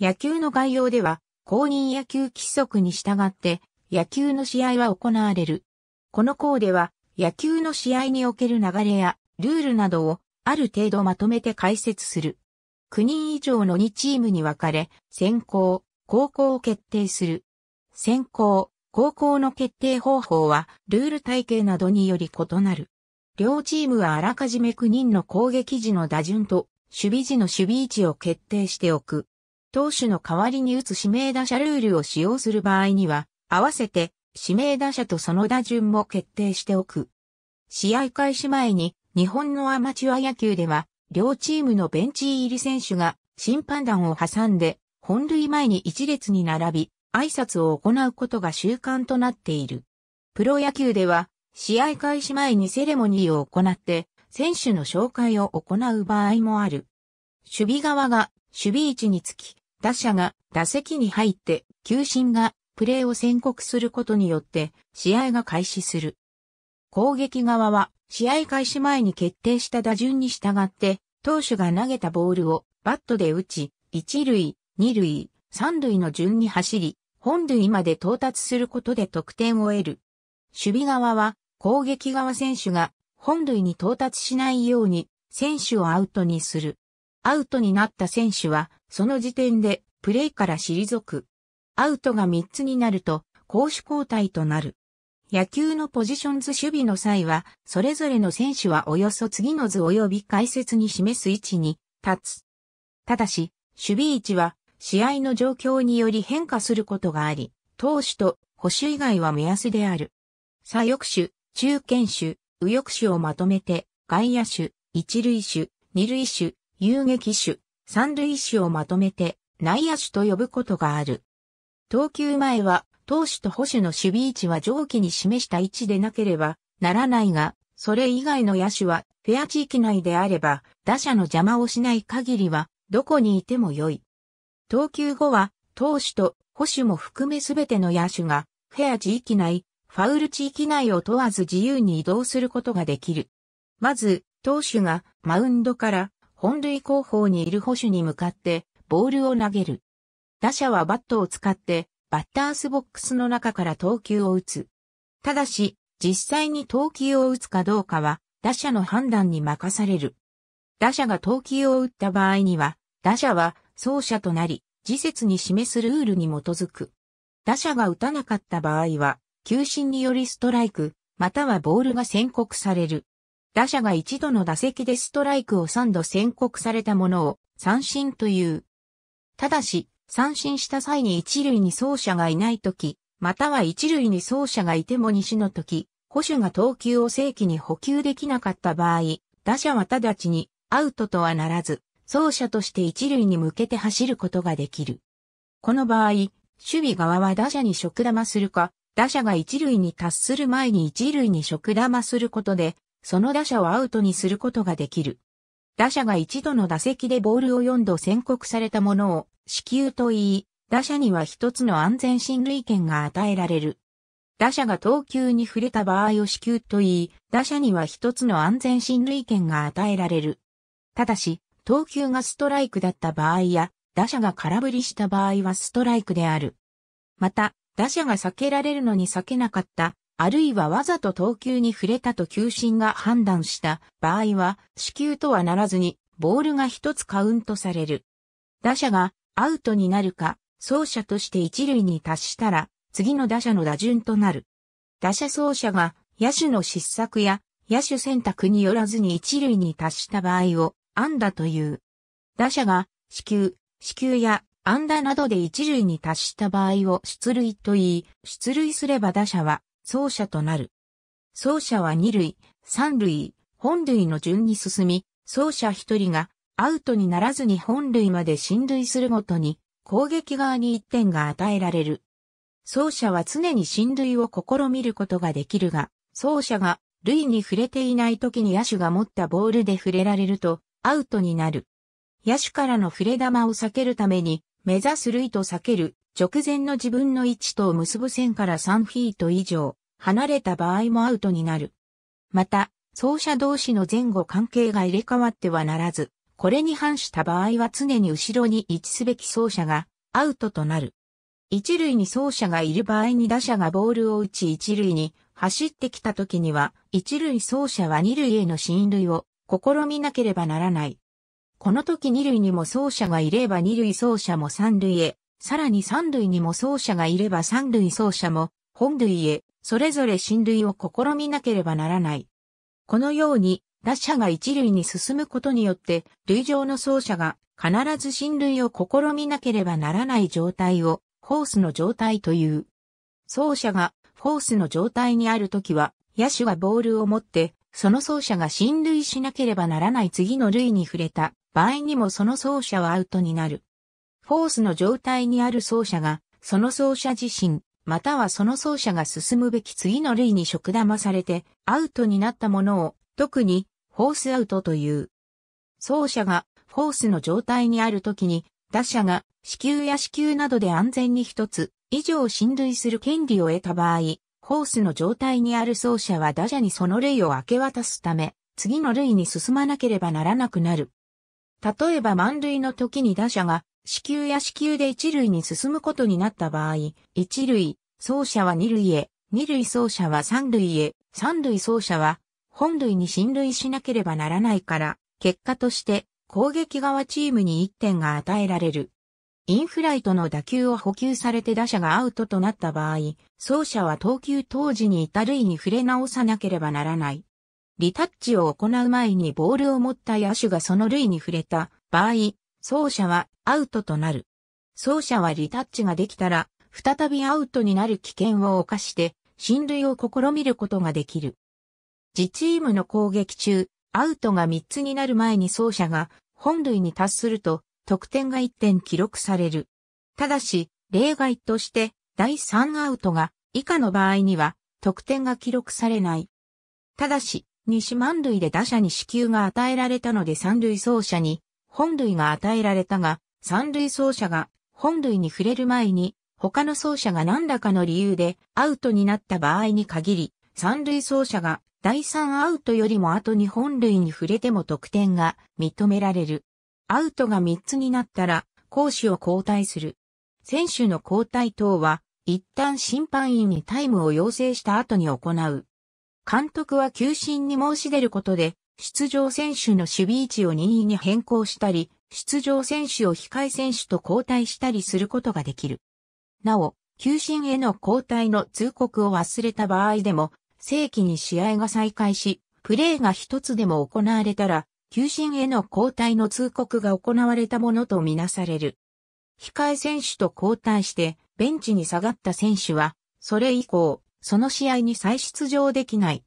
野球の概要では、公認野球規則に従って野球の試合は行われる。この項では野球の試合における流れやルールなどをある程度まとめて解説する。9人以上の2チームに分かれ、先行、高校を決定する。先行、高校の決定方法はルール体系などにより異なる。両チームはあらかじめ9人の攻撃時の打順と守備時の守備位置を決定しておく。投手の代わりに打つ指名打者ルールを使用する場合には、合わせて指名打者とその打順も決定しておく。試合開始前に日本のアマチュア野球では、両チームのベンチ入り選手が審判団を挟んで、本塁前に一列に並び、挨拶を行うことが習慣となっている。プロ野球では、試合開始前にセレモニーを行って、選手の紹介を行う場合もある。守備側が守備位置につき、打者が打席に入って球審がプレーを宣告することによって試合が開始する。攻撃側は試合開始前に決定した打順に従って投手が投げたボールをバットで打ち、1塁、2塁、3塁の順に走り、本塁まで到達することで得点を得る。守備側は攻撃側選手が本塁に到達しないように選手をアウトにする。アウトになった選手は、その時点でプレイから退く。アウトが3つになると、攻守交代となる。野球のポジション図守備の際は、それぞれの選手はおよそ次の図及び解説に示す位置に立つ。ただし、守備位置は、試合の状況により変化することがあり、投手と保守以外は目安である。左翼手、中堅手、右翼手をまとめて、外野手、一塁手、二塁手、遊撃手、三塁手をまとめて内野手と呼ぶことがある。投球前は投手と捕手の守備位置は上記に示した位置でなければならないが、それ以外の野手はフェア地域内であれば打者の邪魔をしない限りはどこにいても良い。投球後は投手と捕手も含めすべての野手がフェア地域内、ファウル地域内を問わず自由に移動することができる。まず、投手がマウンドから本塁後方にいる捕手に向かってボールを投げる。打者はバットを使ってバッタースボックスの中から投球を打つ。ただし、実際に投球を打つかどうかは打者の判断に任される。打者が投球を打った場合には、打者は走者となり、次節に示すルールに基づく。打者が打たなかった場合は、球審によりストライク、またはボールが宣告される。打者が一度の打席でストライクを3度宣告されたものを三振という。ただし、三振した際に一塁に走者がいないとき、または一塁に走者がいても西のとき、捕手が投球を正規に補給できなかった場合、打者は直ちにアウトとはならず、走者として一塁に向けて走ることができる。この場合、守備側は打者に食玉するか、打者が一塁に達する前に一塁に食玉することで、その打者をアウトにすることができる。打者が一度の打席でボールを4度宣告されたものを死球と言い、打者には一つの安全進塁権が与えられる。打者が投球に触れた場合を死球と言い、打者には一つの安全進塁権が与えられる。ただし、投球がストライクだった場合や、打者が空振りした場合はストライクである。また、打者が避けられるのに避けなかったあるいはわざと投球に触れたと球審が判断した場合は、死球とはならずに、ボールが一つカウントされる。打者がアウトになるか、走者として一塁に達したら、次の打者の打順となる。打者走者が野手の失策や野手選択によらずに一塁に達した場合を安打という。打者が死球、死球や安打などで一塁に達した場合を出塁と言い、出塁すれば打者は走者となる。走者は二類、三類、本類の順に進み、走者一人がアウトにならずに本類まで進塁するごとに、攻撃側に一点が与えられる。走者は常に進塁を試みることができるが、走者が類に触れていない時に野手が持ったボールで触れられるとアウトになる。野手からの触れ玉を避けるために、目指す類と避ける直前の自分の位置とを結ぶ線から3フィート以上離れた場合もアウトになる。また、走者同士の前後関係が入れ替わってはならず、これに反した場合は常に後ろに位置すべき走者がアウトとなる。一塁に走者がいる場合に打者がボールを打ち一塁に走ってきた時には、一塁走者は二塁への進塁を試みなければならない。この時二塁にも走者がいれば二塁走者も三塁へさらに三塁にも走者がいれば三塁走者も本塁へそれぞれ進塁を試みなければならない。このように打者が一塁に進むことによって塁上の走者が必ず進塁を試みなければならない状態をフォースの状態という。走者がフォースの状態にあるときは野手がボールを持ってその走者が進塁しなければならない次の塁に触れた場合にもその走者はアウトになる。ホースの状態にある走者が、その走者自身、またはその走者が進むべき次の類に食玉されて、アウトになったものを、特に、ホースアウトという。走者が、ホースの状態にある時に、打者が、死球や死球などで安全に一つ、以上進塁する権利を得た場合、ホースの状態にある走者は打者にその類を明け渡すため、次の類に進まなければならなくなる。例えば満塁の時に打者が死球や死球で一塁に進むことになった場合、一塁、走者は二塁へ、二塁走者は三塁へ、三塁走者は本塁に進塁しなければならないから、結果として攻撃側チームに1点が与えられる。インフライトの打球を補給されて打者がアウトとなった場合、走者は投球当時にいた塁に触れ直さなければならない。リタッチを行う前にボールを持った野手がその塁に触れた場合、走者はアウトとなる。走者はリタッチができたら、再びアウトになる危険を犯して、進塁を試みることができる。自チームの攻撃中、アウトが3つになる前に走者が本塁に達すると、得点が1点記録される。ただし、例外として、第3アウトが以下の場合には、得点が記録されない。ただし、西満塁で打者に支給が与えられたので三塁走者に本類が与えられたが、三塁走者が本類に触れる前に、他の走者が何らかの理由でアウトになった場合に限り、三塁走者が第三アウトよりも後に本類に触れても得点が認められる。アウトが3つになったら、講師を交代する。選手の交代等は、一旦審判員にタイムを要請した後に行う。監督は球審に申し出ることで、出場選手の守備位置を任意に変更したり、出場選手を控え選手と交代したりすることができる。なお、球審への交代の通告を忘れた場合でも、正規に試合が再開し、プレーが一つでも行われたら、球審への交代の通告が行われたものとみなされる。控え選手と交代して、ベンチに下がった選手は、それ以降、その試合に再出場できない。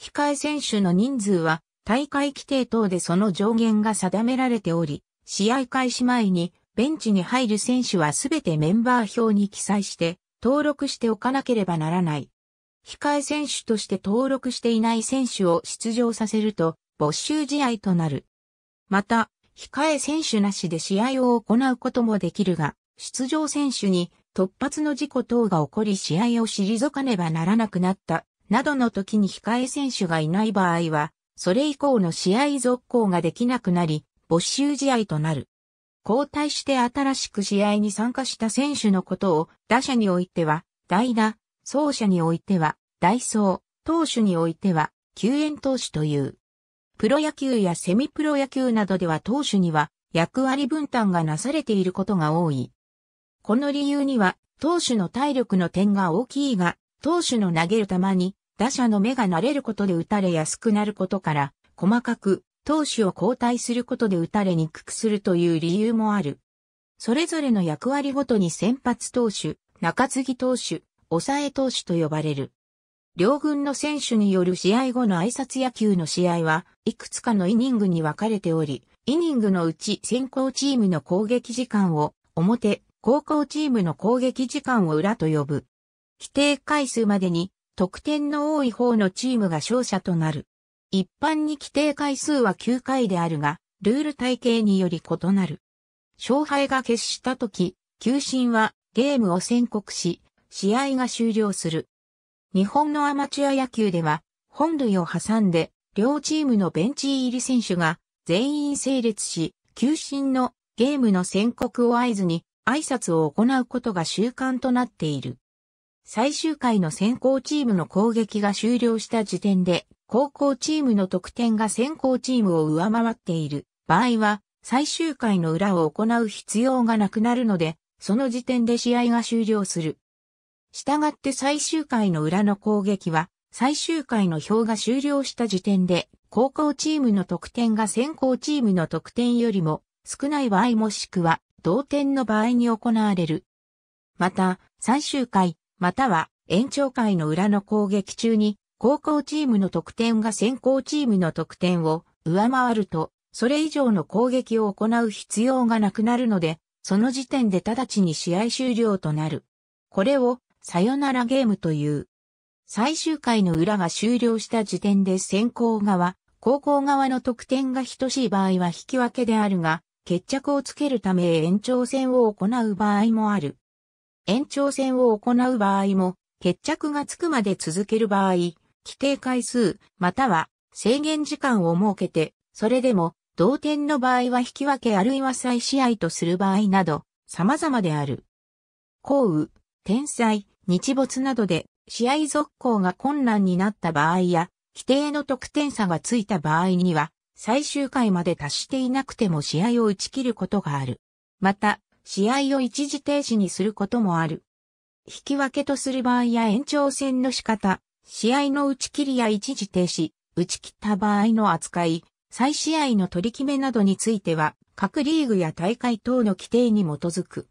控え選手の人数は大会規定等でその上限が定められており、試合開始前にベンチに入る選手はすべてメンバー表に記載して登録しておかなければならない。控え選手として登録していない選手を出場させると没収試合となる。また、控え選手なしで試合を行うこともできるが、出場選手に突発の事故等が起こり試合を退かねばならなくなった、などの時に控え選手がいない場合は、それ以降の試合続行ができなくなり、没収試合となる。交代して新しく試合に参加した選手のことを、打者においては、代打、走者においては、代走、投手においては、救援投手という。プロ野球やセミプロ野球などでは投手には役割分担がなされていることが多い。この理由には、投手の体力の点が大きいが、投手の投げる球に打者の目が慣れることで打たれやすくなることから、細かく、投手を交代することで打たれにくくするという理由もある。それぞれの役割ごとに先発投手、中継ぎ投手、抑え投手と呼ばれる。両軍の選手による試合後の挨拶野球の試合は、いくつかのイニングに分かれており、イニングのうち先行チームの攻撃時間を表、後攻チームの攻撃時間を裏と呼ぶ。規定回数までに得点の多い方のチームが勝者となる。一般に規定回数は9回であるが、ルール体系により異なる。勝敗が決した時、球審はゲームを宣告し、試合が終了する。日本のアマチュア野球では、本塁を挟んで、両チームのベンチ入り選手が全員整列し、球審のゲームの宣告を合図に挨拶を行うことが習慣となっている。最終回の先行チームの攻撃が終了した時点で、後攻チームの得点が先行チームを上回っている場合は、最終回の裏を行う必要がなくなるので、その時点で試合が終了する。したがって最終回の裏の攻撃は、最終回の表が終了した時点で、後攻チームの得点が先行チームの得点よりも少ない場合もしくは同点の場合に行われる。また、最終回、または延長会の裏の攻撃中に、高校チームの得点が先行チームの得点を上回ると、それ以上の攻撃を行う必要がなくなるので、その時点で直ちに試合終了となる。これを、さよならゲームという。最終回の裏が終了した時点で先行側、高校側の得点が等しい場合は引き分けであるが、決着をつけるため延長戦を行う場合もある。延長戦を行う場合も、決着がつくまで続ける場合、規定回数、または制限時間を設けて、それでも同点の場合は引き分けあるいは再試合とする場合など、様々である。降雨、天災、日没などで試合続行が困難になった場合や、規定の得点差がついた場合には、最終回まで達していなくても試合を打ち切ることがある。また、試合を一時停止にすることもある。引き分けとする場合や延長戦の仕方、試合の打ち切りや一時停止、打ち切った場合の扱い、再試合の取り決めなどについては、各リーグや大会等の規定に基づく。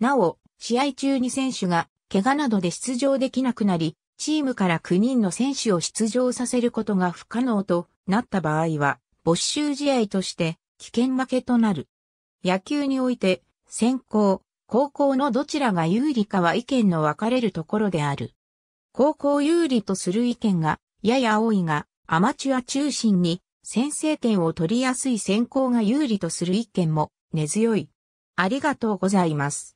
なお、試合中に選手が、怪我などで出場できなくなり、チームから9人の選手を出場させることが不可能となった場合は、没収試合として、危険負けとなる。野球において、先行、高校のどちらが有利かは意見の分かれるところである。高校有利とする意見が、やや多いが、アマチュア中心に、先制点を取りやすい先行が有利とする意見も根強い。ありがとうございます。